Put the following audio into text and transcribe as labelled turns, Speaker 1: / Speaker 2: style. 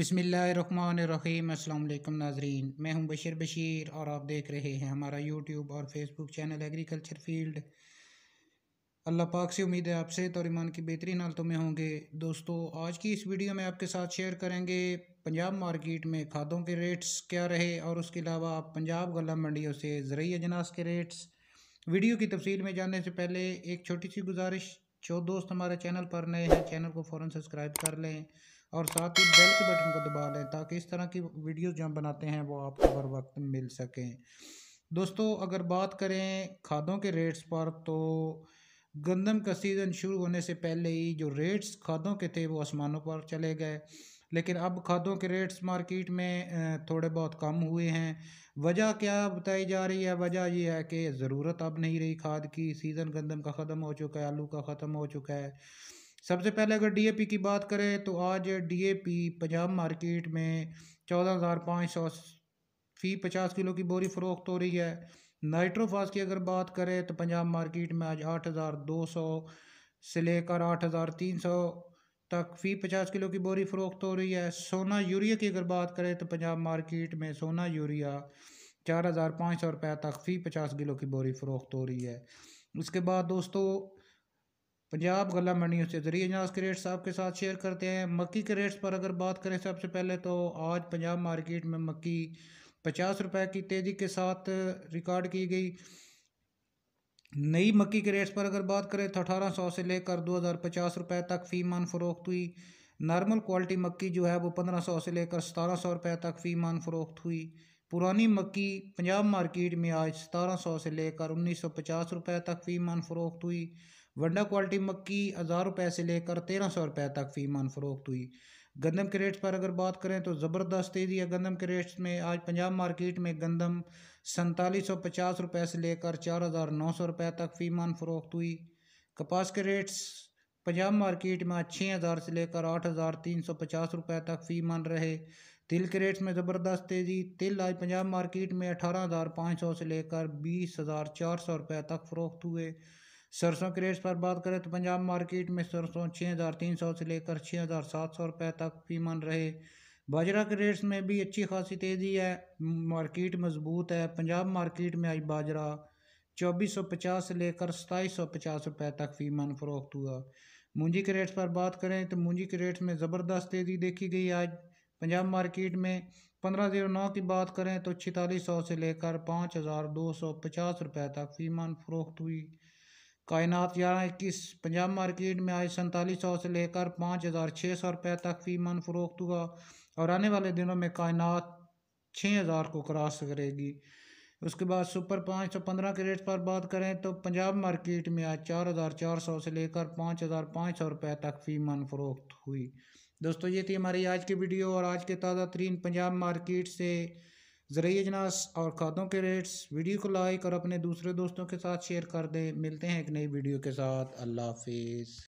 Speaker 1: अस्सलाम वालेकुम नाजरीन मैं हूं बशीर बशीर और आप देख रहे हैं हमारा यूट्यूब और फेसबुक चैनल एग्रीकल्चर फील्ड अल्लाह पाक से उम्मीद है आपसे तो ईमान की बेहतरीन हालतों में होंगे दोस्तों आज की इस वीडियो में आपके साथ शेयर करेंगे पंजाब मार्केट में खादों के रेट्स क्या रहे और उसके अलावा आप पंजाब गला मंडियों से ज़रिए अजनास के रेट्स वीडियो की तफसील में जानने से पहले एक छोटी सी गुजारिश जो दोस्त हमारे चैनल पर नए हैं चैनल को फ़ौर सब्सक्राइब कर लें और साथ ही बेल के बटन को दबा लें ताकि इस तरह की वीडियो जो हम बनाते हैं वो आपको हर वक्त मिल सकें दोस्तों अगर बात करें खादों के रेट्स पर तो गंदम का सीज़न शुरू होने से पहले ही जो रेट्स खादों के थे वो आसमानों पर चले गए लेकिन अब खादों के रेट्स मार्केट में थोड़े बहुत कम हुए हैं वजह क्या बताई जा रही है वजह यह है कि ज़रूरत अब नहीं रही खाद की सीज़न गंदम का ख़त्म हो चुका है आलू का ख़त्म हो चुका है सबसे पहले अगर डीएपी की बात करें तो आज डीएपी पंजाब मार्केट में चौदह हज़ार पाँच सौ फी पचास किलो की बोरी फ़रोख्त हो रही है नाइट्रोफास की अगर बात करें तो पंजाब मार्केट में आज आठ हज़ार दो सौ से लेकर आठ हज़ार तीन सौ तक फी पचास किलो की बोरी फ़रोख्त हो रही है सोना यूरिया की अगर बात करें तो पंजाब मार्केट में सोना यूरिया चार हज़ार पाँच सौ रुपये तक फ़ी पचास किलो की बोरी फ़रोख्त हो रही है उसके बाद दोस्तों पंजाब गला मंडियों से ज़रिए अनाज के रेट्स आपके साथ शेयर करते हैं मक्की के रेट्स पर अगर बात करें सबसे पहले तो आज पंजाब मार्केट में मक्की पचास रुपए की तेज़ी के साथ रिकॉर्ड की गई नई मक्की के रेट्स पर अगर बात करें तो अठारह सौ से लेकर दो हज़ार पचास रुपये तक फ़ीमान फ़रोख्त हुई नॉर्मल क्वालिटी मक्की जो है वो पंद्रह सौ से लेकर सतारह सौ रुपये तक फ़ीमान फ़रोख्त हुई पुरानी मक्की पंजाब मार्केट में आज सतारह सौ से लेकर उन्नीस सौ पचास रुपये तक फ़ीमान फ़रोख्त हुई वंडा क्वालिटी मक्की हज़ार रुपए से लेकर तेरह सौ रुपये तक फ़ी मान फरोख्त हुई गंदम के रेट्स पर अगर बात करें तो ज़बरदस्त तेज़ी है गंदम के रेट्स में आज पंजाब मार्केट में गंदम सैंतालीस सौ पचास रुपये से लेकर चार हज़ार नौ सौ रुपये तक फ़ी मान फरोख्त हुई कपास के रेट्स पंजाब मार्केट में छः हज़ार से लेकर आठ हज़ार तीन सौ पचास रुपये तक फ़ी मान रहे तिल के रेट्स में ज़बरदस्त तेज़ी तिल आज पंजाब मार्केट में अठारह हज़ार पाँच सौ से लेकर बीस हज़ार चार सौ रुपये तक फ़रोख्त हुए सरसों के रेट पर बात करें तो पंजाब मार्केट में सरसों छः हज़ार तीन सौ से लेकर छः हज़ार सात सौ रुपये तक फीमन रहे बाजरा के रेट्स में भी अच्छी खासी तेज़ी है मार्केट मजबूत है पंजाब मार्केट में आज बाजरा चौबीस सौ पचास से लेकर सताईस सौ पचास रुपये तक फीमन फरोख्त हुआ मूंजी के रेट्स पर बात करें तो मूंजी के रेट्स में ज़बरदस्त तेज़ी देखी गई आज पंजाब मार्केट में पंद्रह जीरो नौ की बात करें तो छतालीस सौ से लेकर पाँच हज़ार दो सौ पचास रुपये तक फीमन फरोख्त हुई कायनात ग्यारह इक्कीस पंजाब मार्केट में आज सैंतालीस सौ से लेकर पाँच हज़ार छः सौ रुपये तक मन फरोख्त हुआ और आने वाले दिनों में कायनात छः हज़ार को क्रॉस करेगी उसके बाद सुपर पाँच सौ पंद्रह के रेट पर बात करें तो पंजाब मार्केट में आज चार हज़ार चार सौ से लेकर पाँच हज़ार पाँच सौ रुपये तक मन फरोख्त हुई दोस्तों ये थी हमारी आज की वीडियो और आज के ताज़ा तरीन पंजाब मार्केट से ज़रिए जनास और खादों के रेट्स वीडियो को लाइक और अपने दूसरे दोस्तों के साथ शेयर कर दें मिलते हैं एक नई वीडियो के साथ अल्लाह हाफिज़